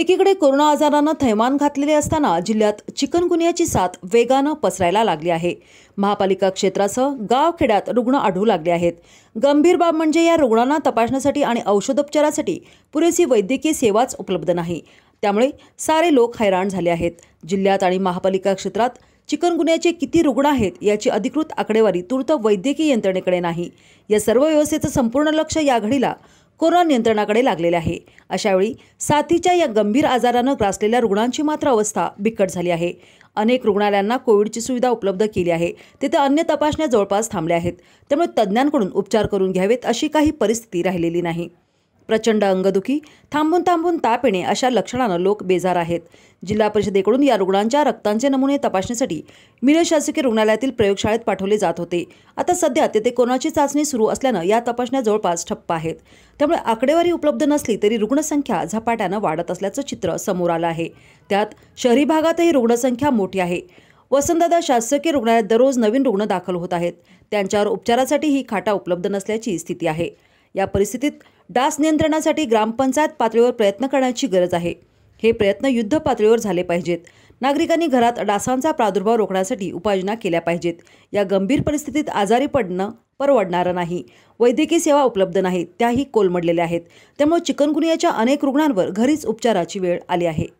एकीकडे कोरोना आजारानं थैमान घातलेले असताना जिल्ह्यात चिकनगुनियाची साथ वेगानं पसरायला लागली आहे महापालिका क्षेत्रासह गावखेड्यात रुग्ण आढळू लागले आहेत गंभीर बाब म्हणजे या रुग्णांना तपासण्यासाठी आणि औषधोपचारासाठी पुरेशी वैद्यकीय सेवाच उपलब्ध नाही त्यामुळे सारे लोक हैराण झाले आहेत जिल्ह्यात आणि महापालिका क्षेत्रात चिकनगुन्ह्याचे किती रुग्ण आहेत याची अधिकृत आकडेवारी तूर्त वैद्यकीय यंत्रणेकडे नाही या सर्व व्यवस्थेचं संपूर्ण लक्ष या घडीला कोरोना नियंत्रणाकडे लागलेले आहे अशावेळी साथीच्या या गंभीर आजारानं ग्रासलेल्या रुग्णांची मात्र अवस्था बिकट झाली आहे अनेक रुग्णालयांना कोविडची सुविधा उपलब्ध केली आहे तिथे अन्य तपासण्या जवळपास थांबल्या आहेत त्यामुळे तज्ज्ञांकडून उपचार करून घ्यावेत अशी काही परिस्थिती राहिलेली नाही प्रचंड अंगदुखी थांबून थांबून ताप येणे अशा लक्षणानं लोक बेजार आहेत जिल्हा परिषदेकडून या रुग्णांच्या रक्तांचे नमुने तपासणीसाठी मिरज शासकीय रुग्णालयातील प्रयोगशाळेत पाठवले जात होते आता सध्या तेथे कोरोनाची चाचणी सुरू असल्यानं या तपासण्या जवळपास ठप्प आहेत त्यामुळे आकडेवारी उपलब्ध नसली तरी रुग्णसंख्या झपाट्यानं वाढत असल्याचं चित्र समोर आलं आहे त्यात शहरी भागातही रुग्णसंख्या मोठी आहे वसंतदादा शासकीय रुग्णालयात दररोज नवीन रुग्ण दाखल होत आहेत त्यांच्यावर उपचारासाठी ही खाटा उपलब्ध नसल्याची स्थिती आहे या परिस्थितीत डास नियंत्रणासाठी ग्रामपंचायत पातळीवर प्रयत्न करण्याची गरज आहे हे प्रयत्न युद्ध पातळीवर झाले पाहिजेत नागरिकांनी घरात डासांचा प्रादुर्भाव रोखण्यासाठी उपाययोजना केल्या पाहिजेत या गंभीर परिस्थितीत आजारी पडणं परवडणारं नाही वैद्यकीय सेवा उपलब्ध नाहीत त्याही कोलमडलेल्या आहेत त्यामुळे चिकनगुनियाच्या अनेक रुग्णांवर घरीच उपचाराची वेळ आली आहे